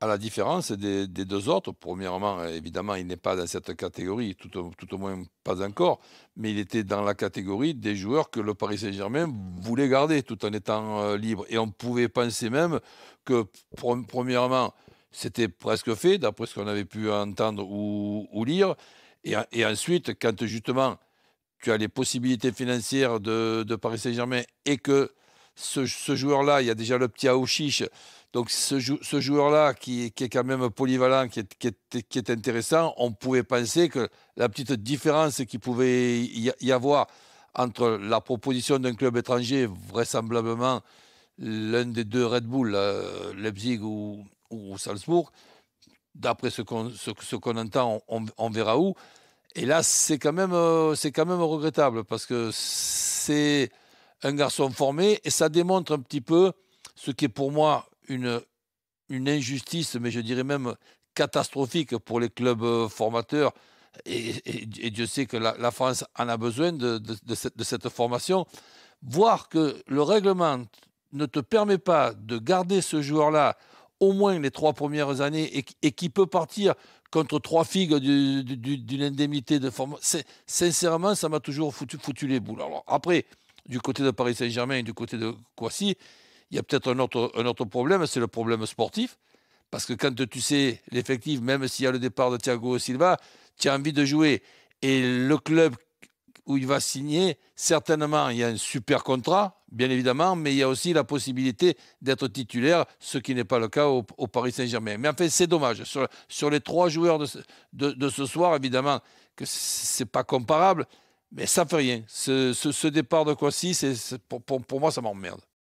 à la différence des, deux autres, premièrement, évidemment, il n'est pas dans cette catégorie, tout au, moins pas encore, mais il était dans la catégorie des joueurs que le Paris Saint-Germain voulait garder tout en étant euh, libre. Et on pouvait penser même que, premièrement, c'était presque fait, d'après ce qu'on avait pu entendre ou, lire. Et, ensuite, quand justement tu as les possibilités financières de, Paris Saint-Germain et que ce, joueur-là, il y a déjà le petit Aouchiche donc ce, ce joueur-là, qui, est quand même polyvalent, qui est, qui intéressant, on pouvait penser que la petite différence qu'il pouvait y, avoir entre la proposition d'un club étranger, vraisemblablement l'un des deux Red Bull, euh, Leipzig ou, Salzbourg, d'après ce qu'on ce, entend, on, verra où. Et là, c'est quand, même, euh, quand même regrettable parce que c'est un garçon formé et ça démontre un petit peu ce qui est pour moi une, une injustice, mais je dirais même catastrophique pour les clubs euh, formateurs. Et, et, sais Dieu sait que la, France en a besoin de, cette, formation. Voir que le règlement ne te permet pas de garder ce joueur-là au moins les trois premières années et, et qui peut partir contre trois figues d'une indemnité de formation, Sincèrement, ça m'a toujours foutu, les boules. Alors, après, du côté de Paris Saint-Germain et du côté de Coissy, il y a peut-être un autre, un autre problème, c'est le problème sportif. Parce que quand tu sais l'effectif, même s'il y a le départ de Thiago Silva, tu as envie de jouer. Et le club où il va signer, certainement, il y a un super contrat, bien évidemment, mais il y a aussi la possibilité d'être titulaire, ce qui n'est pas le cas au, Paris Saint-Germain. Mais en fait, c'est dommage. Sur, les trois joueurs de ce, de, ce soir, évidemment, que c'est pas comparable, mais ça fait rien. Ce, départ de Kwasi, pour, pour moi, ça m'emmerde.